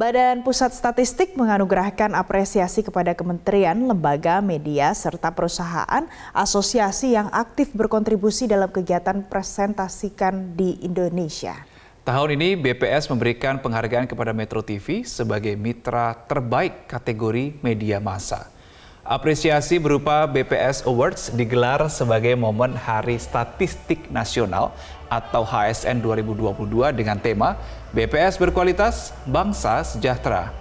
Badan Pusat Statistik menganugerahkan apresiasi kepada kementerian, lembaga, media, serta perusahaan asosiasi yang aktif berkontribusi dalam kegiatan presentasikan di Indonesia. Tahun ini BPS memberikan penghargaan kepada Metro TV sebagai mitra terbaik kategori media massa. Apresiasi berupa BPS Awards digelar sebagai momen Hari Statistik Nasional atau HSN 2022 dengan tema BPS berkualitas, bangsa sejahtera.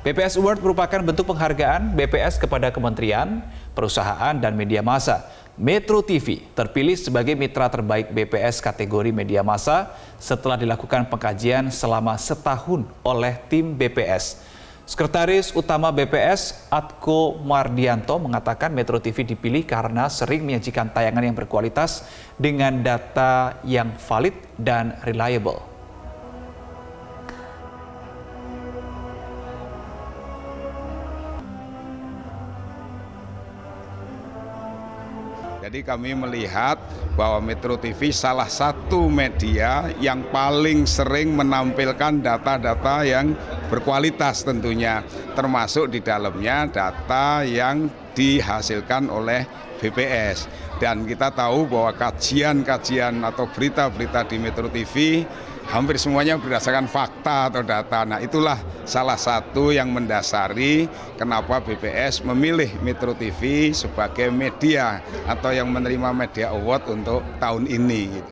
BPS Award merupakan bentuk penghargaan BPS kepada kementerian, perusahaan, dan media massa. Metro TV terpilih sebagai mitra terbaik BPS kategori media massa setelah dilakukan pengkajian selama setahun oleh tim BPS. Sekretaris Utama BPS Atko Mardianto mengatakan Metro TV dipilih karena sering menyajikan tayangan yang berkualitas dengan data yang valid dan reliable. Jadi kami melihat bahwa Metro TV salah satu media yang paling sering menampilkan data-data yang berkualitas tentunya, termasuk di dalamnya data yang dihasilkan oleh BPS. Dan kita tahu bahwa kajian-kajian atau berita-berita di Metro TV hampir semuanya berdasarkan fakta atau data. Nah itulah salah satu yang mendasari kenapa BPS memilih Metro TV sebagai media atau yang menerima media award untuk tahun ini. Gitu.